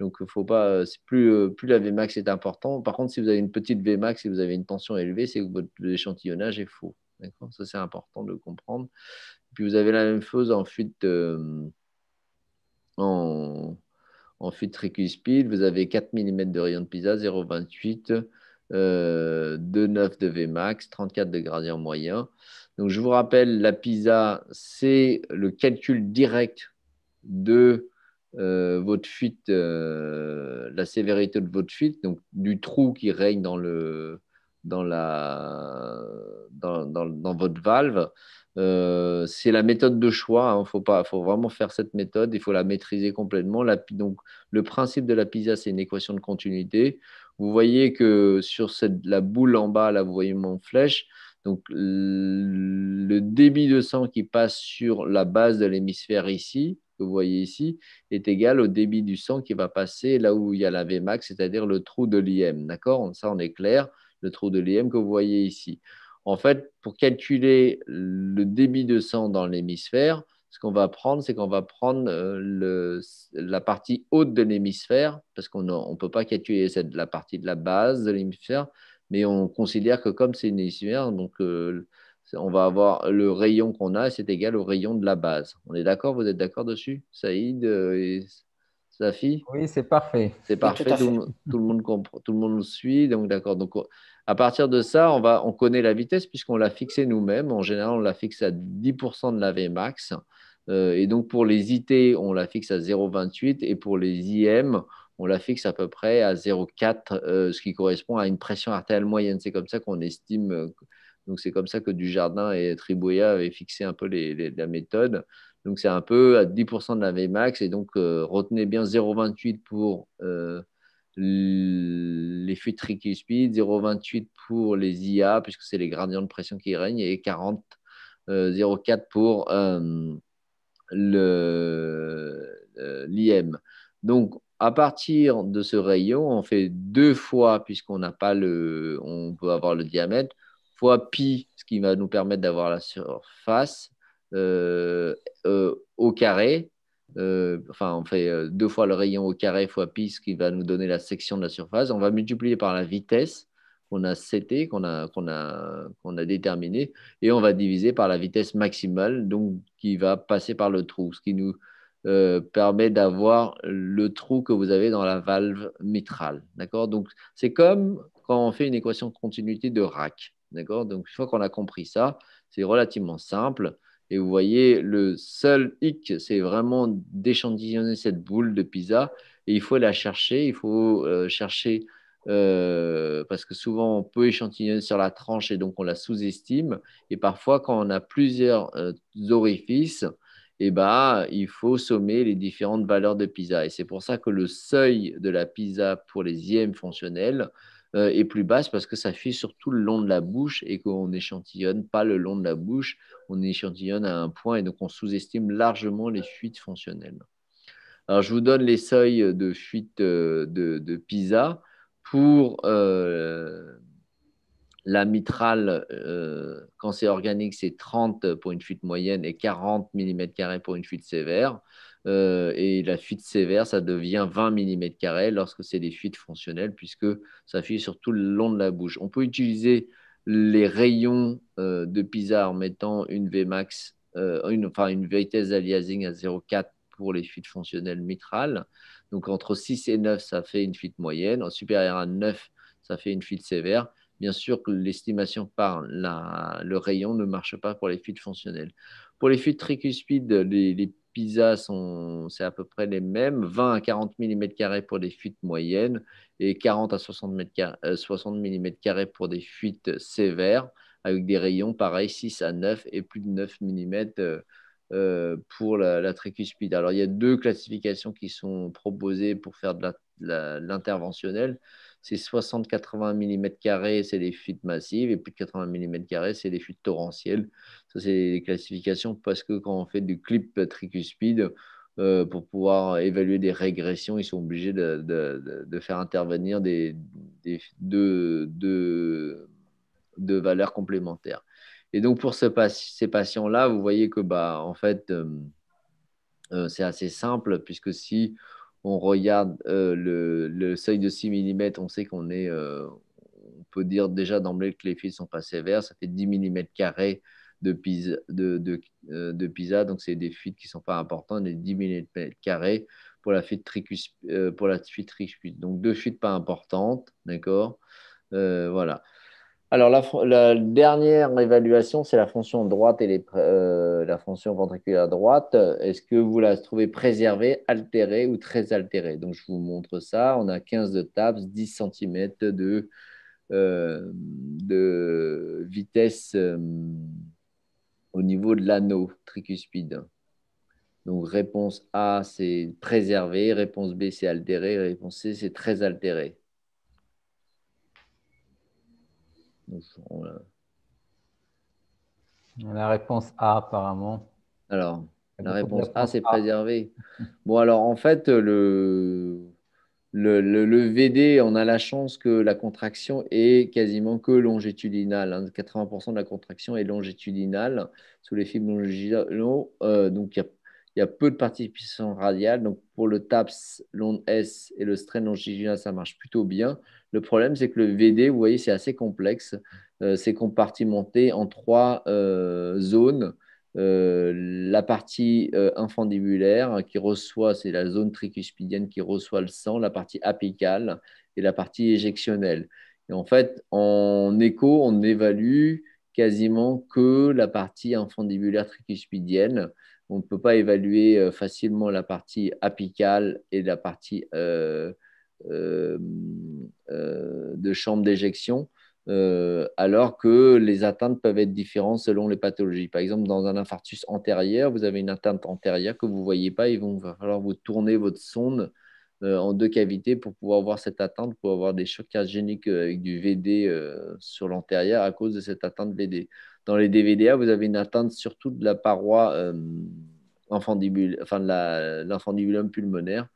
donc, euh, faut pas, euh, euh, plus, la Vmax est importante. Par contre, si vous avez une petite Vmax et vous avez une tension élevée, c'est que votre échantillonnage est faux. Ça, c'est important de comprendre. Puis, vous avez la même chose en fuite, en, fuite tricuspide. Vous avez 4 mm de rayon de Pisa, 0,28, 2,9 de Vmax, 34 de gradient moyen je vous rappelle, la PISA, c'est le calcul direct de euh, votre fuite, euh, la sévérité de votre fuite, donc du trou qui règne dans, votre valve. Euh, c'est la méthode de choix. Il hein. faut, faut, vraiment faire cette méthode. Il faut la maîtriser complètement. donc, le principe de la PISA, c'est une équation de continuité. Vous voyez que sur cette, la boule en bas, là, vous voyez mon flèche, donc le débit de sang qui passe sur la base de l'hémisphère ici, que vous voyez ici, est égal au débit du sang qui va passer là où il y a la Vmax, c'est-à-dire le trou de l'IM. D'accord Ça, on est clair, le trou de l'IM que vous voyez ici. En fait, pour calculer le débit de sang dans l'hémisphère, ce qu'on va prendre, c'est qu'on va prendre euh, la partie haute de l'hémisphère, parce qu'on ne peut pas calculer la partie de la base de l'hémisphère, mais on considère que comme c'est une isomère, donc euh, on va avoir le rayon qu'on a, c'est égal au rayon de la base. On est d'accord Vous êtes d'accord dessus, Saïd euh, et Safi Oui, c'est parfait. C'est parfait, tout, le monde tout le monde suit, donc d'accord. Donc à partir de ça, on, va, on connaît la vitesse puisqu'on l'a fixée nous-mêmes. En général, on la fixe à 10% de la Vmax. Euh, et donc pour les IT, on la fixe à 0,28 et pour les IM, on la fixe à peu près à 0,4, euh, ce qui correspond à une pression artérielle moyenne. C'est comme ça qu'on estime. Euh, donc, c'est comme ça que Dujardin et Tribouya avaient fixé un peu les, la méthode. Donc, c'est un peu à 10% de la Vmax. Et donc, euh, retenez bien 0,28 pour les fuites tricuspides, 0,28 pour les IA, puisque c'est les gradients de pression qui règnent, et 40, 0,4 pour l'IM. Donc, à partir de ce rayon, on fait deux fois, puisqu'on n'a pas le, on peut avoir le diamètre, fois pi, ce qui va nous permettre d'avoir la surface euh, euh, au carré. Euh, enfin, on fait deux fois le rayon au carré fois pi, ce qui va nous donner la section de la surface. On va multiplier par la vitesse qu'on a CT, qu'on a, qu'on a déterminée, et on va diviser par la vitesse maximale, donc qui va passer par le trou, ce qui nous euh, permet d'avoir le trou que vous avez dans la valve mitrale. Donc, c'est comme quand on fait une équation de continuité de rack. une fois qu'on a compris ça, c'est relativement simple. Et vous voyez, le seul hic, c'est vraiment d'échantillonner cette boule de Pisa. Et il faut la chercher. Il faut euh, chercher, euh, parce que souvent, on peut échantillonner sur la tranche et donc on la sous-estime. Et parfois, quand on a plusieurs orifices, bah, il faut sommer les différentes valeurs de PISA. Et c'est pour ça que le seuil de la PISA pour les IM fonctionnels euh, est plus basse parce que ça fuit surtout le long de la bouche et qu'on n'échantillonne pas le long de la bouche, on échantillonne à un point et donc on sous-estime largement les fuites fonctionnelles. Alors, je vous donne les seuils de fuite euh, de, PISA pour euh, la mitrale, euh, quand c'est organique, c'est 30 pour une fuite moyenne et 40 mm pour une fuite sévère. Euh, et la fuite sévère, ça devient 20 mm lorsque c'est des fuites fonctionnelles, puisque ça fuit sur tout le long de la bouche. On peut utiliser les rayons euh, de Pisa en mettant une Vmax, une, enfin une vitesse d'aliasing à 0,4 pour les fuites fonctionnelles mitrales. Donc entre 6 et 9, ça fait une fuite moyenne. En supérieur à 9, ça fait une fuite sévère. Bien sûr que l'estimation par le rayon ne marche pas pour les fuites fonctionnelles. Pour les fuites tricuspides, les, PISA, sont, c'est à peu près les mêmes, 20 à 40 mm pour des fuites moyennes et 40 à 60 mm euh, pour des fuites sévères, avec des rayons pareils, 6 à 9 et plus de 9 mm euh, euh, pour la, la, tricuspide. Alors, il y a deux classifications qui sont proposées pour faire de l'interventionnel c'est 60-80 mm, c'est des fuites massives, et plus de 80 mm, c'est des fuites torrentielles. Ça, c'est des classifications parce que quand on fait du clip tricuspide, euh, pour pouvoir évaluer des régressions, ils sont obligés de, faire intervenir des, deux, valeurs complémentaires. Et donc, pour ces patients-là, vous voyez que, bah, en fait, euh, euh, c'est assez simple, puisque si on regarde euh, le, seuil de 6 mm, on sait qu'on est, euh, on peut dire déjà d'emblée que les fils sont pas sévères. ça fait 10 mm carrés de pizza, de, euh, donc c'est des fuites qui sont pas importantes, des 10 mm carrés pour la fuite tricus, pour la fuite Donc deux fuites pas importantes, d'accord Voilà. Alors, la, dernière évaluation, c'est la fonction droite et euh, la fonction ventriculaire droite. Est-ce que vous la trouvez préservée, altérée ou très altérée Donc, je vous montre ça. On a 15 de taps, 10 cm euh, de, vitesse euh, au niveau de l'anneau tricuspide. Donc, réponse A, c'est préservé. Réponse B, c'est altéré. Réponse C, c'est très altérée. La réponse A, apparemment. Alors, la, réponse, A, c'est préservé. Bon, alors, en fait, le, le, VD, on a la chance que la contraction est quasiment que longitudinale. 80% hein. de la contraction est longitudinale sous les fibres euh, donc, il n'y a il y a peu de participation radiale. Donc, pour le TAPS, l'onde S et le strain longitudinal, ça marche plutôt bien. Le problème, c'est que le VD, vous voyez, c'est assez complexe. Euh, c'est compartimenté en trois euh, zones. Euh, la partie infandibulaire hein, qui reçoit, c'est la zone tricuspidienne qui reçoit le sang, la partie apicale et la partie éjectionnelle. Et en fait, en écho, on évalue quasiment que la partie infandibulaire tricuspidienne on ne peut pas évaluer euh, facilement la partie apicale et la partie euh, euh, de chambre d'éjection, alors que les atteintes peuvent être différentes selon les pathologies. Par exemple, dans un infarctus antérieur, vous avez une atteinte antérieure que vous ne voyez pas, il va falloir vous tourner votre sonde en deux cavités pour pouvoir voir cette atteinte, pour avoir des chocs cardiogéniques avec du VD sur l'antérieur à cause de cette atteinte VD dans les DVDA, vous avez une atteinte surtout de la paroi euh, enfin de l'infandibulum pulmonaire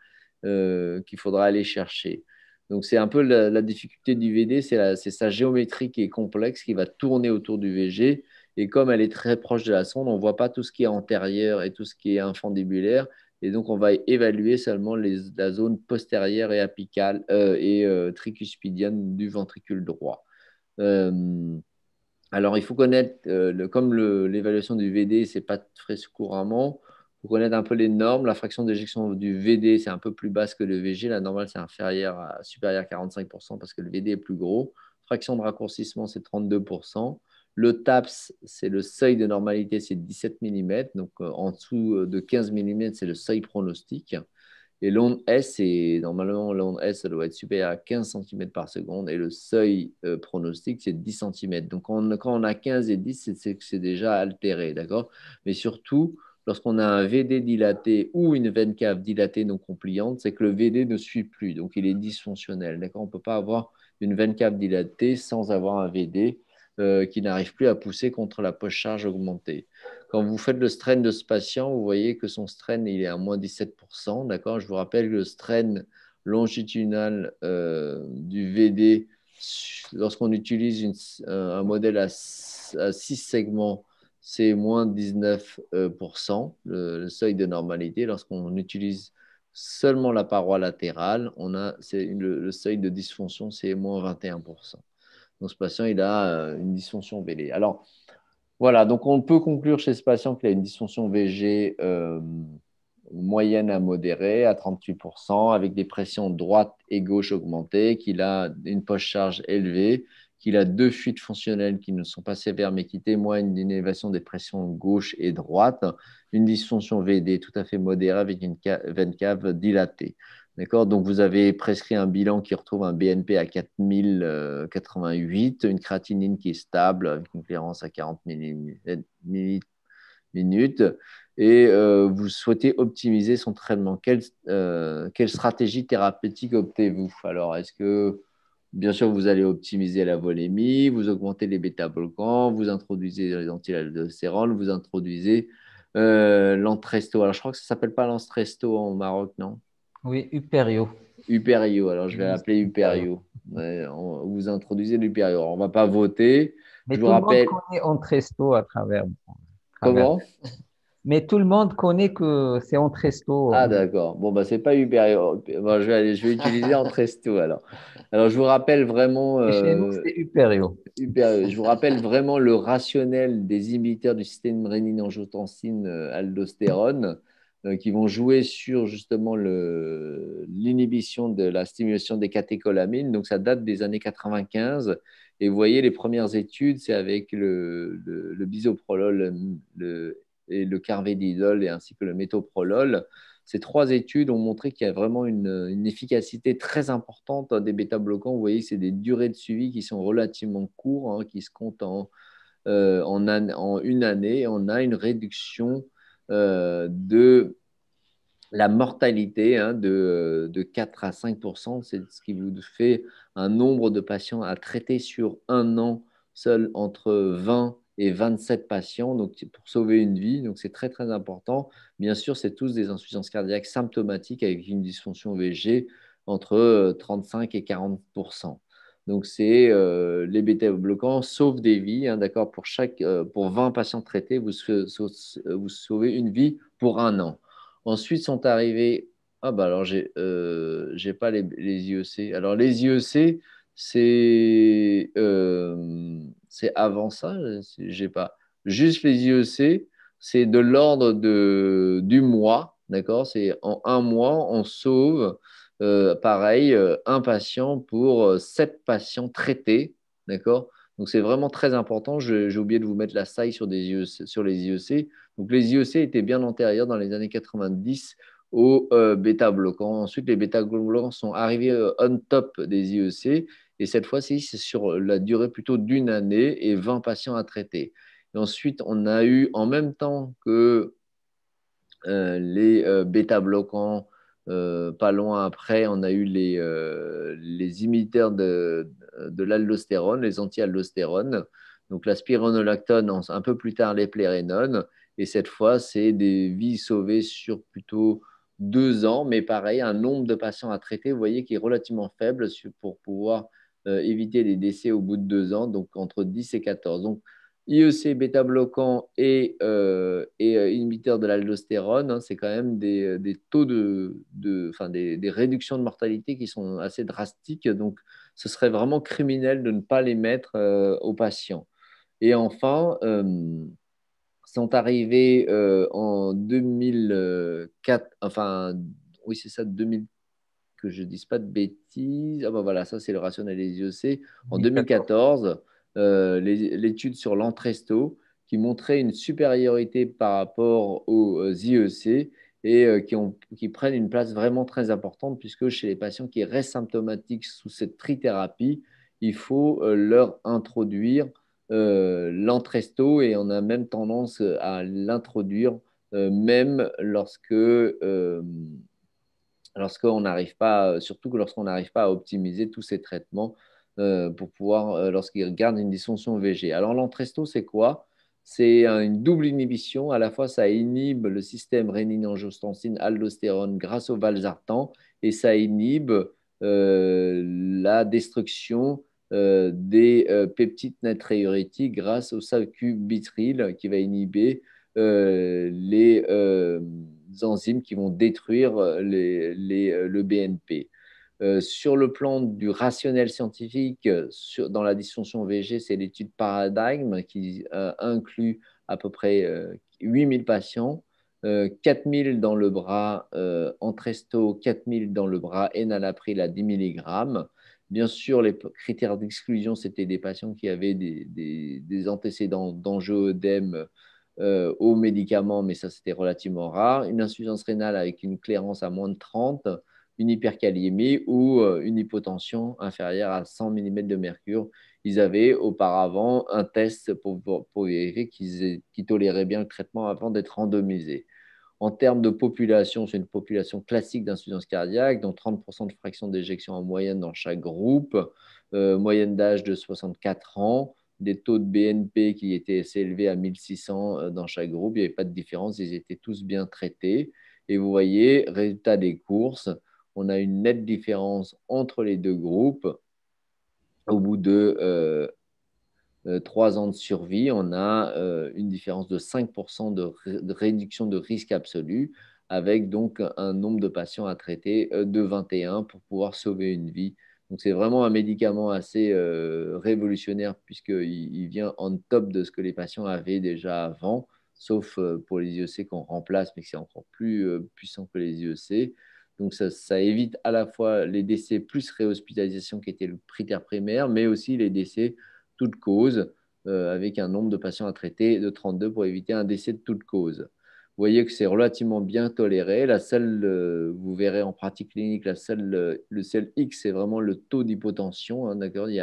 euh, qu'il faudra aller chercher. Donc c'est un peu la, difficulté du VD, c'est sa géométrie qui est complexe, qui va tourner autour du VG. Et comme elle est très proche de la sonde, on ne voit pas tout ce qui est antérieur et tout ce qui est infandibulaire. Et donc, on va évaluer seulement la zone postérieure et apicale euh, et tricuspidienne du ventricule droit. Alors, il faut connaître, euh, comme l'évaluation du VD, c'est pas très couramment, il faut connaître un peu les normes. La fraction d'éjection du VD, c'est un peu plus basse que le VG. La normale, c'est inférieure à supérieure à 45% parce que le VD est plus gros. Fraction de raccourcissement, c'est 32%. Le TAPS, c'est le seuil de normalité, c'est 17 mm. Donc, euh, en dessous euh, de 15 mm, c'est le seuil pronostique. Et l'onde S, est, normalement, l'onde S, ça doit être supérieure à 15 cm par seconde et le seuil pronostique euh, pronostic, c'est 10 cm. Donc, quand on a 15 et 10, c'est que c'est déjà altéré, d'accord Mais surtout, lorsqu'on a un VD dilaté ou une veine cave dilatée non compliante, c'est que le VD ne suit plus, donc il est dysfonctionnel, d'accord On ne peut pas avoir une veine cave dilatée sans avoir un VD euh, qui n'arrive plus à pousser contre la poche charge augmentée. Quand vous faites le strain de ce patient, vous voyez que son strain il est à moins 17%. D'accord Je vous rappelle que le strain longitudinal euh, du VD, lorsqu'on utilise euh, un modèle à, 6 segments, c'est moins 19%, le, seuil de normalité. Lorsqu'on utilise seulement la paroi latérale, on a, le, le seuil de dysfonction, c'est moins 21%. Donc, ce patient, il a euh, une dysfonction Alors, voilà, donc on peut conclure chez ce patient qu'il a une dysfonction VG euh, moyenne à modérée à 38%, avec des pressions droite et gauche augmentées, qu'il a une poche charge élevée, qu'il a deux fuites fonctionnelles qui ne sont pas sévères mais qui témoignent d'une élévation des pressions gauche et droite, une dysfonction VD tout à fait modérée avec une veine cave dilatée. D'accord Donc, vous avez prescrit un bilan qui retrouve un BNP à 4088, euh, une créatinine qui est stable une clairance à 40 minutes et euh, vous souhaitez optimiser son traitement. Euh, quelle, stratégie thérapeutique optez-vous Alors, est-ce que, bien sûr, vous allez optimiser la volémie, vous augmentez les bêta volcans vous introduisez les antialdostérols, vous introduisez euh, l'antresto. Alors, je crois que ça ne s'appelle pas l'antresto en Maroc, non oui, Uperio. Uperio, alors je vais l'appeler Uperio. vous introduisez l'Uperio. On ne va pas voter. Mais tout Le monde connaît Entresto à travers. Comment mais tout le monde connaît que c'est Entresto. Ah, d'accord. Bon, ce bah, c'est pas Uperio. je, vais aller, je vais utiliser Entresto alors. Alors, je vous rappelle vraiment. Euh, c'est Uperio. Je vous rappelle vraiment le rationnel des inhibiteurs du système rénine-angiotensine-aldostérone. Euh, euh, qui vont jouer sur justement l'inhibition de la stimulation des catécholamines. Donc, ça date des années 95. Et vous voyez, les premières études, c'est avec le, bisoprolol le, et le carvedidol et ainsi que le métoprolol. Ces trois études ont montré qu'il y a vraiment une, efficacité très importante hein, des bêta-bloquants. Vous voyez, c'est des durées de suivi qui sont relativement courtes, hein, qui se comptent en, euh, en, une année. On a une réduction euh, de la mortalité hein, de, de, 4 à 5 c'est ce qui vous fait un nombre de patients à traiter sur un an, seul entre 20 et 27 patients donc pour sauver une vie. Donc, c'est très, très important. Bien sûr, c'est tous des insuffisances cardiaques symptomatiques avec une dysfonction VG entre 35 euh, et 40 donc, c'est euh, les bêta bloquants sauvent des vies. Hein, d'accord pour, 20 euh, patients traités, vous, sauvez une vie pour un an. Ensuite sont arrivés. Ah, bah alors, j'ai n'ai euh, pas les, IEC. Alors, les IEC, c'est avant ça. J'ai pas. Juste les IEC, c'est de l'ordre du mois. D'accord C'est en un mois, on sauve euh, pareil, euh, un patient pour euh, sept patients traités, d'accord Donc c'est vraiment très important. J'ai oublié de vous mettre la saille sur, e les IEC. Donc les IEC étaient bien antérieurs dans les années 90 aux bêtabloquants bêta-bloquants. Ensuite, les bêta-bloquants sont arrivés on top des IEC. Et cette fois-ci, c'est sur la durée plutôt d'une année et 20 patients à traiter. Et ensuite, on a eu en même temps que les bêtabloquants bêta-bloquants euh, pas loin après, on a eu les, euh, les imiteurs de, de l'aldostérone, les anti aldostérone Donc la spironolactone, un peu plus tard les plérénones. Et cette fois, c'est des vies sauvées sur plutôt deux ans. Mais pareil, un nombre de patients à traiter, vous voyez, qui est relativement faible pour pouvoir euh, éviter les décès au bout de deux ans, donc entre 10 et 14. Donc IEC bêta-bloquant et, euh, euh de l'aldostérone, hein, c'est quand même des, euh, taux de, des, réductions de mortalité qui sont assez drastiques. Donc, ce serait vraiment criminel de ne pas les mettre euh, aux patients. Et enfin, sont arrivés en 2004, enfin, oui, c'est ça, 2000 que je ne dise pas de bêtises. Ah ben voilà, ça c'est le rationnel des IEC. En 2014, euh, l'étude sur l'entresto qui montrait une supériorité par rapport aux euh, IEC et euh, qui, prennent une place vraiment très importante puisque chez les patients qui restent symptomatiques sous cette trithérapie, il faut leur introduire l'entresto et on a même tendance à l'introduire même lorsque lorsqu'on n'arrive pas, surtout lorsqu'on n'arrive pas à optimiser tous ces traitements euh, pour pouvoir, euh, lorsqu'il regarde une dysfonction VG. Alors l'entresto, c'est quoi C'est une double inhibition. À la fois, ça inhibe le système rénine-angiostensine-aldostérone grâce au valsartan et ça inhibe euh, la destruction des peptides natriurétiques grâce au sacubitril qui va inhiber les enzymes qui vont détruire le BNP. Euh, sur le plan du rationnel scientifique, euh, dans la distinction VG, c'est l'étude paradigme qui euh, inclut à peu près 8000 patients, 4000 dans le bras Entresto, 4000 dans le bras Enalapril à 10 mg. Bien sûr, les critères d'exclusion, c'était des patients qui avaient des, antécédents d'enjeux aux médicaments, mais ça, c'était relativement rare. Une insuffisance rénale avec une clairance à moins de 30 une hyperkaliémie ou euh, une hypotension inférieure à 100 mm de mercure. Ils avaient auparavant un test pour, pour, vérifier qu'ils toléraient bien le traitement avant d'être randomisés. En termes de population, c'est une population classique d'insuffisance cardiaque, dont 30% de fraction d'éjection en moyenne dans chaque groupe, euh, moyenne d'âge de 64 ans, des taux de BNP qui étaient assez élevés à 1600 euh, dans chaque groupe. Il n'y avait pas de différence, ils étaient tous bien traités. Et vous voyez, résultat des courses, on a une nette différence entre les deux groupes. Au bout de euh, euh, trois ans de survie, on a euh, une différence de 5% de, réduction de risque absolu, avec donc un nombre de patients à traiter de 21 pour pouvoir sauver une vie. Donc c'est vraiment un médicament assez révolutionnaire puisqu'il vient en top de ce que les patients avaient déjà avant, sauf pour les IEC qu'on remplace, mais c'est encore plus puissant que les IEC. Donc ça, évite à la fois les décès plus réhospitalisation qui était le critère primaire, mais aussi les décès toutes causes, euh, avec un nombre de patients à traiter de 32 pour éviter un décès de toute cause. Vous voyez que c'est relativement bien toléré. La seule, euh, vous verrez en pratique clinique, la euh, le, sel X, c'est vraiment le taux d'hypotension. Hein, d'accord il,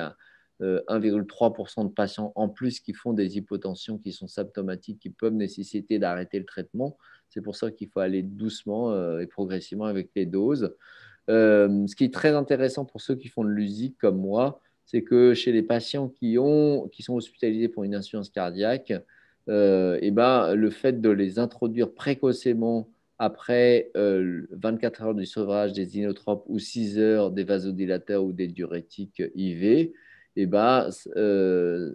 1,3% euh, de patients en plus qui font des hypotensions qui sont symptomatiques, qui peuvent nécessiter d'arrêter le traitement. C'est pour ça qu'il faut aller doucement euh, et progressivement avec les doses. Euh, ce qui est très intéressant pour ceux qui font de l'USIC comme moi, c'est que chez les patients qui, ont, qui sont hospitalisés pour une insuffisance cardiaque, eh ben, le fait de les introduire précocement après 24 heures du sevrage des inotropes ou 6 heures des vasodilateurs ou des diurétiques IV, eh ben, euh,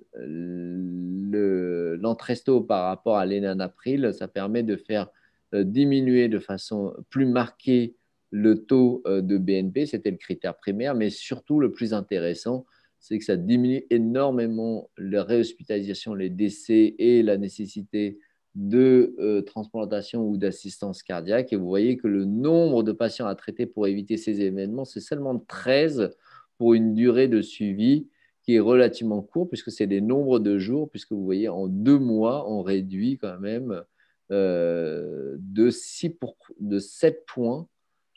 l'entresto par rapport à April, ça permet de faire euh, diminuer de façon plus marquée le taux euh, de BNP, c'était le critère primaire, mais surtout le plus intéressant, c'est que ça diminue énormément les réhospitalisations, les décès et la nécessité de transplantation ou d'assistance cardiaque. Et vous voyez que le nombre de patients à traiter pour éviter ces événements, c'est seulement 13 pour une durée de suivi qui est relativement court, puisque c'est des nombres de jours, puisque vous voyez, en deux mois, on réduit quand même euh, de, 7 points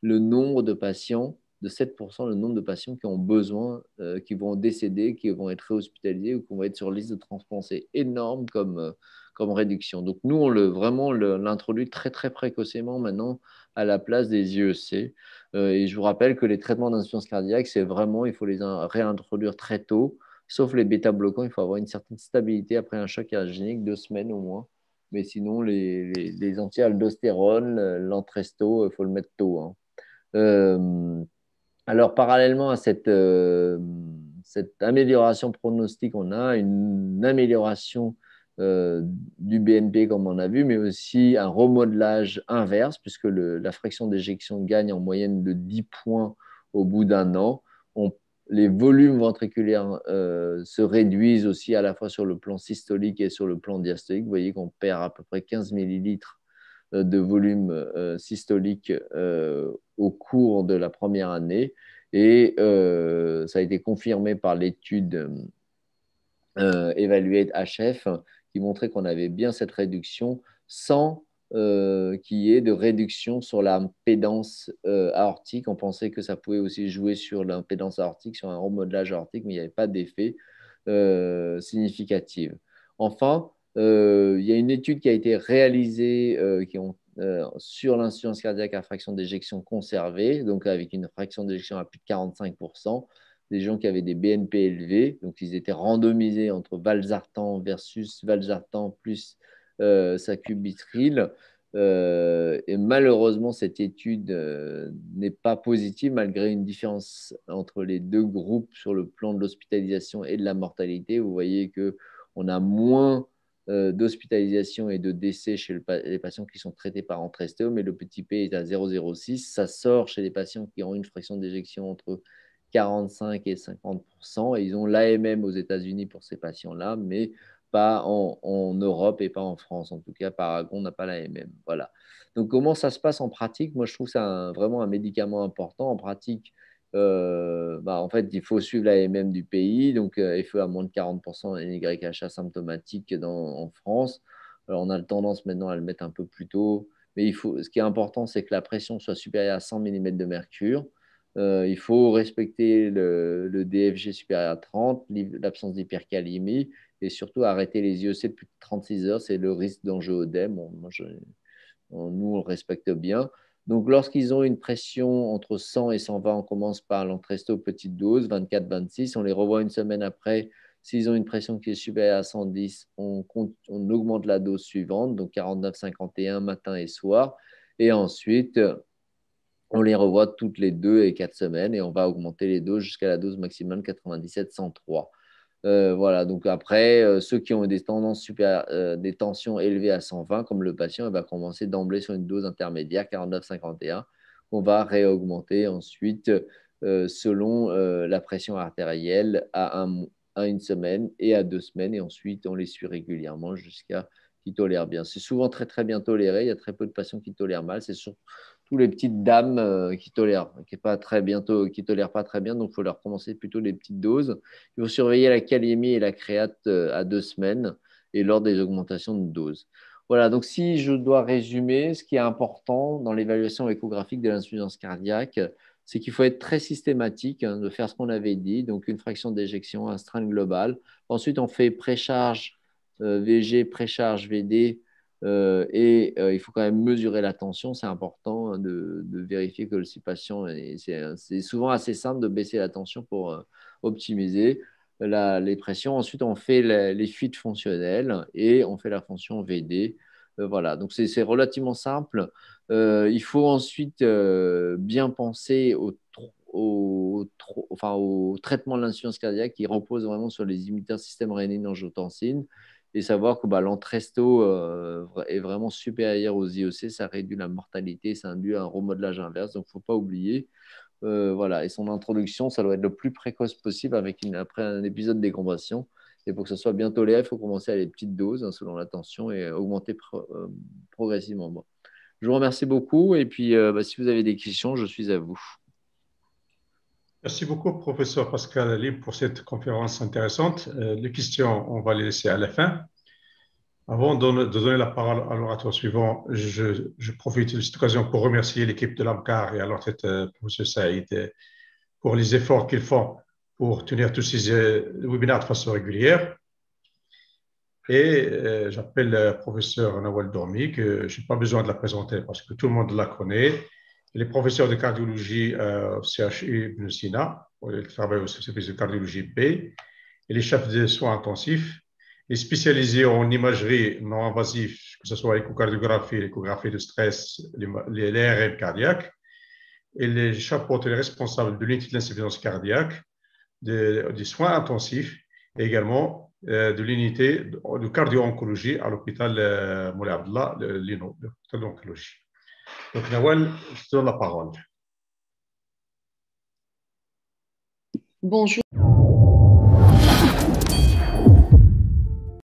le nombre de patients, de 7% le nombre de patients qui ont besoin, euh, qui vont décéder, qui vont être réhospitalisés ou qui vont être sur liste de transplant. C'est énorme comme, euh, comme réduction. Donc nous, on le, vraiment l'introduit très très précocement maintenant à la place des IEC. Euh, et je vous rappelle que les traitements d'insuffisance cardiaque, c'est vraiment, il faut les réintroduire très tôt, sauf les bêta-bloquants, il faut avoir une certaine stabilité après un choc cardiogénique, deux semaines au moins. Mais sinon, les, les, anti-aldostérone, l'entresto, il euh, faut le mettre tôt. Hein. Euh, alors, parallèlement à cette, cette, amélioration pronostique, on a une amélioration euh, du BNP comme on a vu, mais aussi un remodelage inverse, puisque la fraction d'éjection gagne en moyenne de 10 points au bout d'un an. les volumes ventriculaires euh, se réduisent aussi à la fois sur le plan systolique et sur le plan diastolique. Vous voyez qu'on perd à peu près 15 millilitres euh, de volume systolique au cours de la première année. Et ça a été confirmé par l'étude Evaluate HF qui montrait qu'on avait bien cette réduction sans euh, qu'il y ait de réduction sur l'impédance euh, aortique. On pensait que ça pouvait aussi jouer sur l'impédance aortique, sur un remodelage aortique, mais il n'y avait pas d'effet euh, significatif. Enfin, il y a une étude qui a été réalisée qui sur l'insuffisance cardiaque à fraction d'éjection conservée, donc avec une fraction d'éjection à plus de 45%, des gens qui avaient des BNP élevés, donc ils étaient randomisés entre valsartan versus valsartan plus euh, sacubitril. Euh, et malheureusement, cette étude euh, n'est pas positive malgré une différence entre les deux groupes sur le plan de l'hospitalisation et de la mortalité. Vous voyez qu'on a moins euh, d'hospitalisation et de décès chez les patients qui sont traités par entrestéo, mais le petit p est à 0,06. Ça sort chez les patients qui ont une fraction d'éjection entre 45 et 50 et ils ont l'AMM aux États-Unis pour ces patients-là, mais pas en, Europe et pas en France. En tout cas, Paragon n'a pas l'AMM. Voilà. Donc, comment ça se passe en pratique Moi, je trouve que c'est vraiment un médicament important. En pratique, euh, bah, en fait, il faut suivre l'AMM du pays. Donc, il FE à moins de 40% NYH asymptomatique dans, en France. on a tendance maintenant à le mettre un peu plus tôt. Mais ce qui est important, c'est que la pression soit supérieure à 100 mm de mercure. Euh, il faut respecter le, DFG supérieur à 30, l'absence d'hypercalémie et surtout arrêter les IEC depuis 36 heures. C'est le risque d'enjeu e ODEM. On, nous, on le respecte bien. Donc, lorsqu'ils ont une pression entre 100 et 120, on commence par l'entresto petite dose, 24-26. On les revoit une semaine après. S'ils ont une pression qui est supérieure à 110, on, on augmente la dose suivante, donc 49-51 matin et soir. Et ensuite, on les revoit toutes les deux et quatre semaines et on va augmenter les doses jusqu'à la dose maximum 97-103. Euh, voilà, donc après, euh, ceux qui ont des tendances super, euh, des tensions élevées à 120, comme le patient, il va commencer d'emblée sur une dose intermédiaire 49-51, qu'on va réaugmenter ensuite selon la pression artérielle à, une semaine et à deux semaines, et ensuite on les suit régulièrement jusqu'à qu'ils tolèrent bien. C'est souvent très très bien toléré, il y a très peu de patients qui tolèrent mal, c'est tous les petites dames euh, qui tolèrent, qui est pas très bientôt, qui tolèrent pas très bien, donc il faut leur commencer plutôt les petites doses. Il faut surveiller la calémie et la créate euh, à deux semaines et lors des augmentations de doses. Voilà, donc si je dois résumer, ce qui est important dans l'évaluation échographique de l'insuffisance cardiaque, c'est qu'il faut être très systématique, hein, de faire ce qu'on avait dit, donc une fraction d'éjection, un strain global. Ensuite, on fait précharge euh, VG, précharge VD, euh, et euh, il faut quand même mesurer la tension. C'est important hein, de, vérifier que le patient, c'est souvent assez simple de baisser la tension pour euh, optimiser les pressions. Ensuite, on fait les fuites fonctionnelles et on fait la fonction VD. voilà, donc c'est relativement simple. il faut ensuite bien penser au, traitement de l'insuffisance cardiaque qui repose vraiment sur les imiteurs système rénine-angiotensine et savoir que bah, l'entresto euh, est vraiment supérieur aux IOC, e ça réduit la mortalité, ça induit un remodelage inverse, donc il ne faut pas oublier. Euh, voilà, et son introduction, ça doit être le plus précoce possible avec après un épisode des Et pour que ça soit bien toléré, il faut commencer à les petites doses hein, selon la tension et augmenter euh, progressivement. Je vous remercie beaucoup et puis bah, si vous avez des questions, je suis à vous. Merci beaucoup, professeur Pascal Ali, pour cette conférence intéressante. Euh, les questions, on va les laisser à la fin. Avant de donner la parole à l'orateur suivant, je, profite de cette occasion pour remercier l'équipe de l'AMCAR et à l'entrée de professeur Saïd, euh, pour les efforts qu'ils font pour tenir tous ces euh, webinaires de façon régulière. Et j'appelle le professeur Nawal Dormi, que je n'ai pas besoin de la présenter parce que tout le monde la connaît les professeurs de cardiologie euh, CHU Ibn Sina, ils travaillent au service de cardiologie B, et les chefs de soins intensifs, les spécialisés en imagerie non invasive, que ce soit l'échocardiographie, l'échographie de stress, l'ARM cardiaque, et les chapeaux les responsables de l'unité de cardiaque, des soins intensifs, et également euh, de l'unité de, cardio-oncologie à l'hôpital euh, Moulay Abdallah, l'hôpital d'oncologie. Donc Nawal, je te donne la parole. Bonjour.